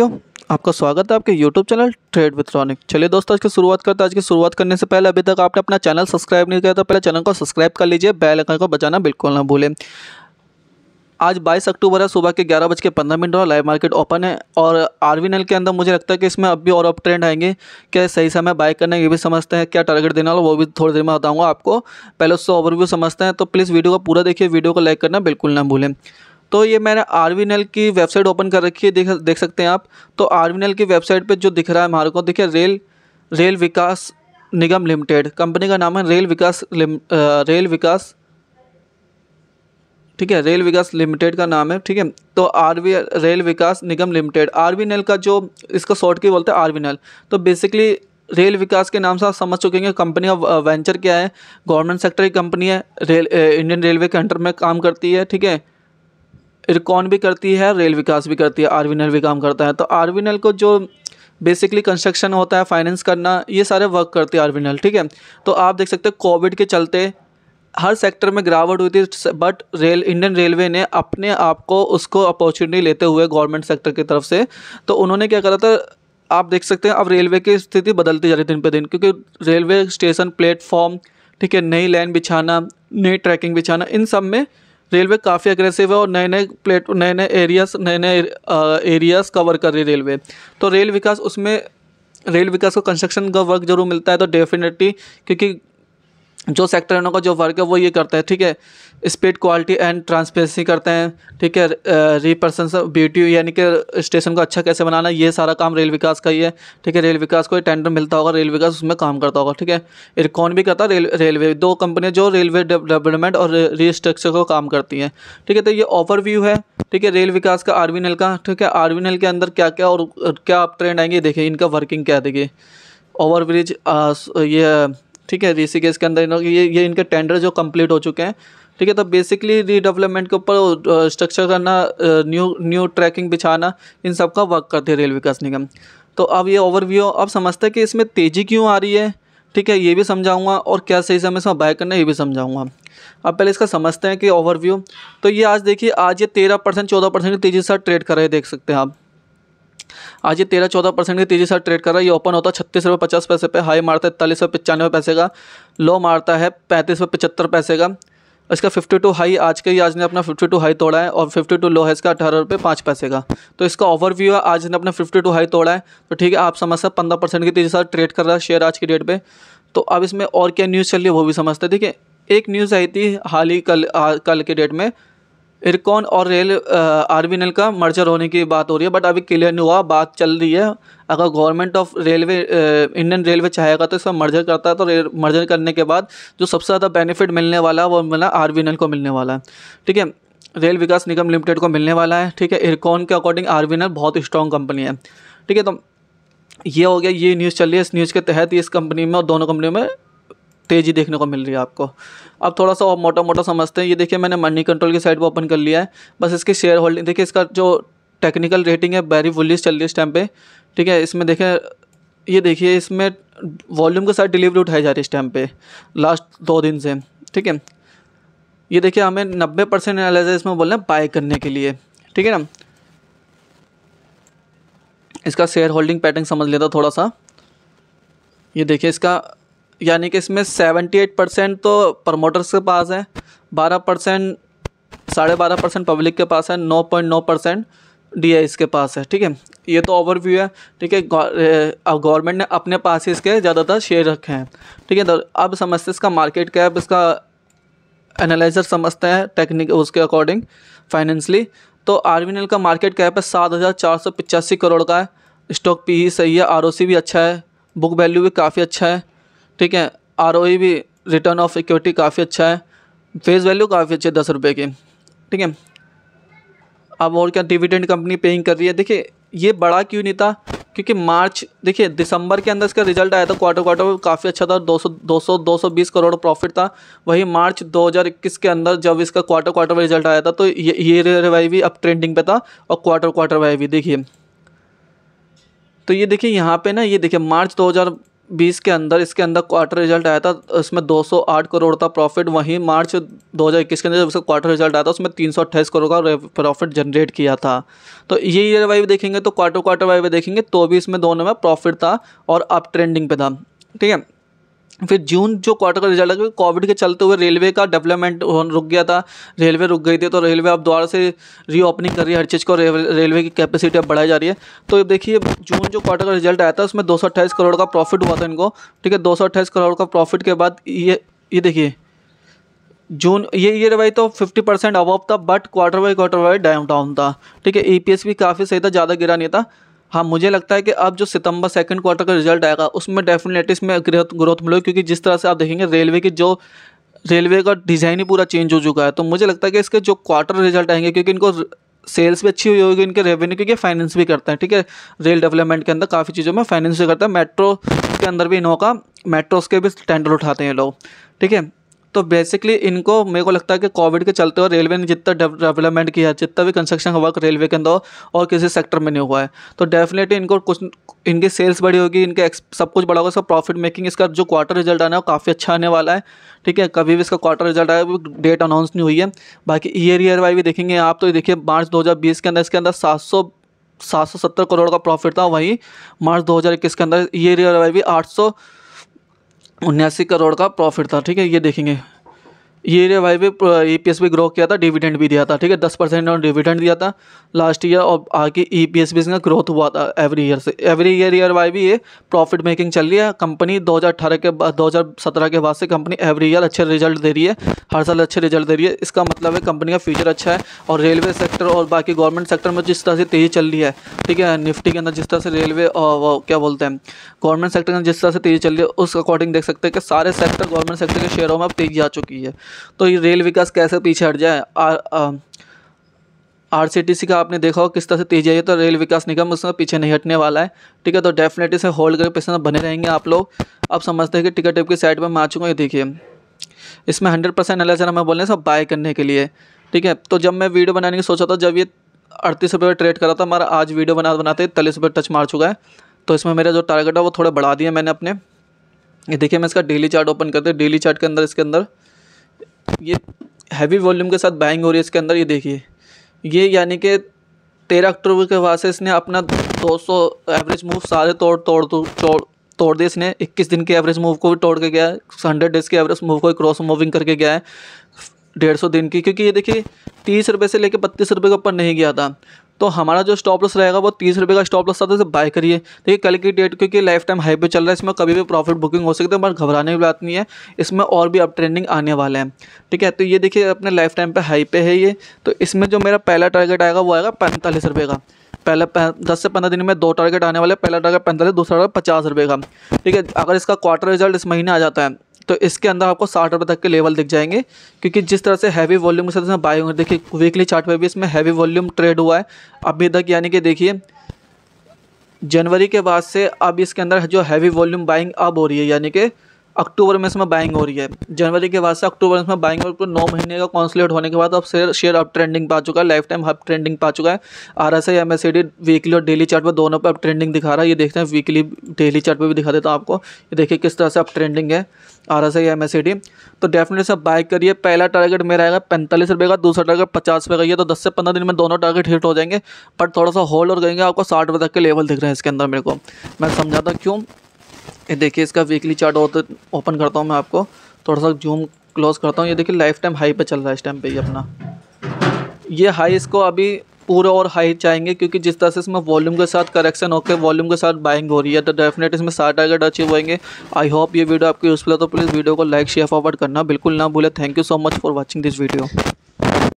आपका स्वागत है आपके YouTube channel trade with Ronik चलिए दोस्तों आज की शुरुआत करते हैं आज की शुरुआत करने से पहले अभी तक आपने अपना चैनल सब्सक्राइब नहीं किया तो पहले चैनल को सब्सक्राइब कर लीजिए बेल आइकन को बचाना बिल्कुल ना भूलें आज 22 अक्टूबर है सुबह के ग्यारह बज के पंद्रह मिनट और लाइव मार्केट ओपन है और आर वी के अंदर मुझे लगता है कि इसमें अब भी और अप ट्रेंड आएंगे क्या सही समय बाय करना ये भी समझते हैं क्या टारगेट देना वो भी थोड़ी देर में बताऊँगा आपको पहले उससे ओवरव्यू समझते हैं तो प्लीज़ वीडियो को पूरा देखिए वीडियो को लाइक करना बिल्कुल ना भूलें तो ये मैंने आर की वेबसाइट ओपन कर रखी है देख देख सकते हैं आप तो आर की वेबसाइट पर जो दिख रहा है हमारे को देखिए rail rail Vikas Nigam limited company का नाम है रेल विकास लिम, रेल विकास ठीक है रेल विकास लिमिटेड का नाम है ठीक है तो R rail Vikas Nigam limited R का जो इसका शॉर्ट की बोलते हैं आर तो बेसिकली रेल विकास के नाम से आप समझ चुके हैं कंपनी का वेंचर क्या है गवर्नमेंट सेक्टर की कंपनी है रेल इंडियन रेलवे के अंडर में काम करती है ठीक है इरकॉन भी करती है रेल विकास भी करती है आरवीनल भी काम करता है तो आरवीनल को जो बेसिकली कंस्ट्रक्शन होता है फाइनेंस करना ये सारे वर्क करती है आरवीनल ठीक है तो आप देख सकते हो कोविड के चलते हर सेक्टर में गिरावट हुई थी बट रेल इंडियन रेलवे ने अपने आप को उसको अपॉर्चुनिटी लेते हुए गवर्नमेंट सेक्टर की तरफ से तो उन्होंने क्या करा था आप देख सकते हैं अब रेलवे की स्थिति बदलती जा रही है दिन पे दिन क्योंकि रेलवे स्टेशन प्लेटफॉर्म ठीक है नई लाइन बिछाना नई ट्रैकिंग बिछाना इन सब में रेलवे काफ़ी अग्रेसिव है और नए नए प्लेट नए नए एरियाज नए नए एरियाज कवर कर रही रेलवे तो रेल विकास उसमें रेल विकास को कंस्ट्रक्शन का वर्क जरूर मिलता है तो डेफिनेटली क्योंकि जो सेक्टर इनों का जो वर्क है वो ये करता है ठीक है स्पीड क्वालिटी एंड ट्रांसपेरेंसी करते हैं ठीक है रिपर्सनस ब्यूटी यानी कि स्टेशन को अच्छा कैसे बनाना ये सारा काम रेल विकास का ही है ठीक है रेल विकास को टेंडर मिलता होगा रेल विकास उसमें काम करता होगा ठीक है इरकॉन भी करता है रेल रेलवे दो कंपनियाँ जो रेलवे डेवलपमेंट और रिस्ट्रक्चर को काम करती हैं ठीक है तो ये ओवरव्यू है ठीक है रेल विकास का आर का ठीक है आर के अंदर क्या क्या और क्या आप ट्रेंड आएंगे देखिए इनका वर्किंग क्या देखिए ओवरब्रिज ये ठीक है ऋषिकेश के अंदर ये ये इनके टेंडर जो कंप्लीट हो चुके हैं ठीक है तो बेसिकली रीडेवलपमेंट के ऊपर स्ट्रक्चर करना न्यू न्यू ट्रैकिंग बिछाना इन सब का वर्क करते हैं रेल विकास निगम तो अब ये ओवरव्यू अब समझते हैं कि इसमें तेज़ी क्यों आ रही है ठीक है ये भी समझाऊंगा और क्या सही समय से बाय करना है ये भी समझाऊंगा अब पहले इसका समझते हैं कि ओवरव्यू तो ये आज देखिए आज ये तेरह परसेंट चौदह परसेंट की तेज़ी से ट्रेड कर रहे हैं देख सकते हैं आप आज ये तेरह चौदह परसेंट की तेजी से ट्रेड कर रहा है ये ओपन होता है छत्तीस रुपये पचास पैसे पे हाई मारता है इकतालीस रुपये पचानवे पैसे का लो मारता है पैंतीस रुपये पचहत्तर पैसे का इसका फिफ्टी टू हाई आज के ही आज ने अपना फिफ्टी टू हाई तोड़ा है और फिफ्टी टू लो है इसका अठारह रुपये पाँच पैसे का तो इसका ओवरव्यू है आज ने अपना फिफ्टी टू हाई तोड़ा है तो ठीक है आप समझ सकते पंद्रह परसेंट की तेजी से ट्रेड कर रहा है शेयर आज की डेट पर तो अब इसमें और क्या न्यूज़ चल रही है वो भी समझते हैं ठीक है एक न्यूज़ आई थी हाल ही कल कल के डेट में इरकॉन और रेल आरबीएनएल का मर्जर होने की बात हो रही है बट अभी क्लियर नहीं हुआ बात चल रही है अगर government of railway Indian railway चाहेगा तो इसका मर्जर करता है तो मर्जर करने के बाद जो सबसे ज़्यादा बेनिफिट मिलने वाला है वो मिला आर को मिलने वाला है ठीक है रेल विकास निगम लिमिटेड को मिलने वाला है ठीक है इरकॉन के अकॉर्डिंग आर बहुत स्ट्रॉन्ग कंपनी है ठीक है तो ये हो गया ये न्यूज़ चल रही है इस न्यूज़ के तहत इस कंपनी में और दोनों कंपनियों में तेज़ी देखने को मिल रही है आपको अब थोड़ा सा और मोटा मोटा समझते हैं ये देखिए मैंने मनी कंट्रोल की साइड को ओपन कर लिया है बस इसकी शेयर होल्डिंग देखिए इसका जो टेक्निकल रेटिंग है बैरी वुलिस चल रही है इस टाइम पे ठीक है इसमें देखें ये देखिए इसमें वॉल्यूम के साथ डिलीवरी उठाई जा रही है इस टाइम पर लास्ट दो दिन से ठीक है ये देखिए हमें नब्बे परसेंट एनालिसिस इसमें बोल रहे हैं बाय करने के लिए ठीक है ना इसका शेयर होल्डिंग पैटर्न समझ लेता थोड़ा सा ये देखिए इसका यानी कि इसमें सेवेंटी एट परसेंट तो प्रमोटर्स के पास है बारह परसेंट साढ़े बारह परसेंट पब्लिक के पास है नौ पॉइंट नौ परसेंट डी के पास है ठीक है ये तो ओवरव्यू है ठीक है अब गवर्नमेंट ने अपने पास ही इसके ज़्यादातर शेयर रखे हैं ठीक है तो अब समझते हैं इसका मार्केट कैप इसका एनालाइजर समझते हैं टेक्निक उसके अकॉर्डिंग फाइनेंशली तो आर का मार्केट कैप है सात हज़ार चार सौ पिचासी करोड़ का है स्टॉक पी ही सही है आर भी अच्छा है बुक वैल्यू भी काफ़ी अच्छा है ठीक है आर e भी रिटर्न ऑफ इक्विटी काफ़ी अच्छा है फेस वैल्यू काफ़ी अच्छी है दस रुपये की ठीक है अब और क्या डिविडेंड कंपनी पेइंग कर रही है देखिए ये बड़ा क्यों नहीं था क्योंकि मार्च देखिए दिसंबर के अंदर इसका रिजल्ट आया था क्वार्टर क्वार्टर में काफ़ी अच्छा था 200 200 220 करोड़ प्रॉफिट था वही मार्च 2021 के अंदर जब इसका क्वार्टर क्वार्टर में रिजल्ट आया था तो ये ये रिवाई भी अब ट्रेंडिंग पे था और क्वार्टर क्वार्टर वाई भी देखिए तो ये देखिए यहाँ पे ना ये देखिए मार्च 2000 बीस के अंदर इसके अंदर क्वार्टर रिजल्ट आया था उसमें आठ करोड़ का प्रॉफिट वहीं मार्च दो हज़ार इक्कीस के अंदर जब उसका क्वार्टर रिजल्ट आया था उसमें तीन सौ अट्ठाईस करोड़ का प्रॉफिट जनरेट किया था तो ये ईयर वाइव देखेंगे तो क्वार्टर क्वार्टर वाइव देखेंगे तो भी इसमें दोनों में प्रॉफिट था और अप ट्रेंडिंग पे था ठीक है फिर जून जो क्वार्टर का रिजल्ट आया कोविड के चलते हुए रेलवे का डेवलपमेंट रुक गया था रेलवे रुक गई थी तो रेलवे अब दोबारा से रीओपनिंग कर रही है हर चीज़ को रेलवे की कैपेसिटी अब बढ़ाई जा रही है तो देखिए जून जो क्वार्टर का रिजल्ट आया था उसमें दो करोड़ का प्रॉफिट हुआ था इनको ठीक है दो करोड़ का प्रॉफिट के बाद ये ये देखिए जून ये ईयर वाई तो 50 परसेंट अबव था but quarter by quarter by down down था ठीक है ई e भी काफ़ी सही था ज़्यादा गिरा नहीं था हाँ मुझे लगता है कि अब जो सितंबर सेकंड क्वार्टर का रिजल्ट आएगा उसमें डेफिनेटली इसमें ग्रोथ ग्रोथ मिलेगी क्योंकि जिस तरह से आप देखेंगे रेलवे की जो रेलवे का डिज़ाइन ही पूरा चेंज हो चुका है तो मुझे लगता है कि इसके जो क्वार्टर रिजल्ट आएंगे क्योंकि इनको सेल्स भी अच्छी हुई होगी इनके रेवेन्यू क्योंकि फाइनेंस भी करते हैं ठीक है रेल डेवलपमेंट के अंदर काफ़ी चीज़ों में फाइनेंस भी करता है मेट्रो के अंदर भी इनों का मेट्रोस के भी टेंडर उठाते हैं लोग ठीक है तो बेसिकली इनको मेरे को लगता है कि कोविड के चलते और रेलवे ने जितना डेवलपमेंट किया है जितना भी कंस्ट्रक्शन वर्क रेलवे के अंदर और किसी सेक्टर में नहीं हुआ है तो डेफिनेटली इनको कुछ इनकी सेल्स बढ़ी होगी इनके सब कुछ बढ़ा होगा इसका प्रॉफिट मेकिंग इसका जो क्वार्टर रिजल्ट आना है वो काफ़ी अच्छा आने वाला है ठीक है कभी भी इसका क्वार्टर रिजल्ट आया डेट अनाउंस नहीं हुई है बाकी ईयर ईयर वाई भी देखेंगे आप तो देखिए मार्च दो के अंदर इसके अंदर सात सौ सात सौ सत्तर करोड़ का प्रॉफिट था वहीं मार्च इक्कीस के अंदर ईयर ईयर वाई भी आठ सौ उन्यासी करोड़ का प्रॉफिट था ठीक है ये देखेंगे ये ने भाई भी ई पी एस भी ग्रो किया था डिविडेंड भी दिया था ठीक है दस परसेंट और डिविडेंड दिया था लास्ट ईयर और आगे ई पी एस भी इसका ग्रोथ हुआ था एवरी ईयर से एवरी ईयर ईयर वाई भी ये प्रॉफिट मेकिंग चल रही है कंपनी 2018 के बाद 2017 के बाद से कंपनी एवरी ईयर अच्छे रिजल्ट दे रही है हर साल अच्छे रिजल्ट दे रही है इसका मतलब है कंपनी का फ्यूचर अच्छा है और रेलवे सेक्टर और बाकी गवर्नमेंट सेक्टर में जिस तरह से तेज़ी चल रही है ठीक है निफ्टी के अंदर जिस तरह से रेलवे और क्या बोलते हैं गवर्नमेंट सेक्टर के अंदर जिस तरह से तेज़ी चल रही है उस अकॉर्डिंग देख सकते हैं कि सारे सेक्टर गवर्नमेंट सेक्टर के शेयरों में अब तेज़ी आ चुकी है तो ये रेल विकास कैसे पीछे हट जाए आर सी टी सी का आपने देखा हो किस तरह से तेजी आई है तो रेल विकास निगम उसमें पीछे नहीं हटने वाला है ठीक है तो डेफिनेटली से होल्ड करके पैसे बने रहेंगे आप लोग अब समझते हैं कि टिकट टिप की साइड पर मैं आ चुका हूँ ये देखिए इसमें हंड्रेड परसेंट एल मैं बोल सब बाय करने के लिए ठीक है तो जब मैं वीडियो बनाने की सोचा था जब ये अड़तीस रुपये ट्रेड करा था हमारा आज वीडियो बना बनाते इकतालीस रुपये टच मार चुका है तो इसमें मेरा जो टारगेट है वो थोड़ा बढ़ा दिया मैंने अपने ये देखिए मैं इसका डेली चार्ट ओपन करते डेली चार्ट के अंदर इसके अंदर ये हैवी वॉल्यूम के साथ बाइंग हो रही है इसके अंदर ये देखिए ये यानी कि तेरह अक्टूबर के बाद से इसने अपना 200 एवरेज मूव सारे तोड़ तोड़ तोड़ तोड़ दिए इसने 21 दिन के एवरेज मूव को भी तोड़ के गया है हंड्रेड डेज़ के एवरेज मूव को क्रॉस मूविंग करके गया है डेढ़ सौ दिन की क्योंकि ये देखिए तीस रुपये से लेकर बत्तीस रुपये के ऊपर नहीं गया था तो हमारा जो स्टॉप लॉस रहेगा वो तीस रुपये का स्टॉप लॉस था उसे तो बाय करिए देखिए कल की डेट क्योंकि लाइफ टाइम हाई पे चल रहा है इसमें कभी भी प्रॉफिट बुकिंग हो सकती है बट घबराने की बात नहीं है इसमें और भी अप ट्रेंडिंग आने वाला है ठीक है तो ये देखिए अपने लाइफ टाइम पर हाई पे है ये तो इसमें जो मेरा पहला टारगेट आएगा वो आएगा पैंतालीस रुपये का पहले दस से पंद्रह दिन में दो टारगेट आने वाले पहला टारगेट पैंतालीस दूसरा टारगेट पचास रुपये का ठीक है अगर इसका क्वार्टर रिजल्ट इस महीने आ जाता है तो इसके अंदर आपको साठ रुपये तक के लेवल दिख जाएंगे क्योंकि जिस तरह से हैवी वॉल्यूम के साथ इसमें बाय होंगे देखिए वीकली चार्ट पर भी इसमें हैवी वॉल्यूम ट्रेड हुआ है अभी तक यानी कि देखिए जनवरी के बाद से अब इसके अंदर जो हैवी वॉल्यूम बाइंग अब हो रही है यानी कि अक्टूबर में इसमें बाइंग हो रही है जनवरी के बाद से अक्टूबर में इसमें बाइंग हो रही है नौ महीने का कॉन्सलेट होने के बाद अब शेयर शेयर अप ट्रेंडिंग पा चुका है लाइफ टाइम अप ट्रेंडिंग पा चुका है R S I M S D weekly और डेली चार्ट पर दोनों पर अप ट्रेंडिंग दिखा रहा है ये देखते हैं वीकली डेली चार्ट पर भी दिखा देता हूँ आपको ये देखिए किस तरह से अप ट्रेंडिंग है R S I M S D तो डेफिनेटली सब बाइक करिए पहला टारगेट मेरा आएगा पैंतालीस रुपये का दूसरा टारगेट पचास रुपये का ये तो दस से पंद्रह दिन में दोनों टारगेट हिट हो जाएंगे बट थोड़ा सा होल्ड और करेंगे आपको साठ रुपये तक के लेवल दिख रहे हैं इसके अंदर मेरे को मैं समझाता क्यों ये देखिए इसका वीकली चार्ट ओपन करता हूँ मैं आपको थोड़ा सा जूम क्लोज करता हूँ ये देखिए लाइफ टाइम हाई पर चल रहा है इस टाइम पर ही अपना ये हाई इसको अभी पूरा और हाई चाहेंगे क्योंकि जिस तरह से इसमें वॉल्यूम के साथ करेक्शन होकर वॉल्यूम के साथ बाइंग हो रही है तो डेफिनेट इसमें सारे टारगेट अचीव होंगे आई होप ये वीडियो आपको यूज़फुल है तो प्लीज़ वीडियो को लाइक शेयर फॉरवर्ड करना बिल्कुल ना भूले thank you so much for watching this video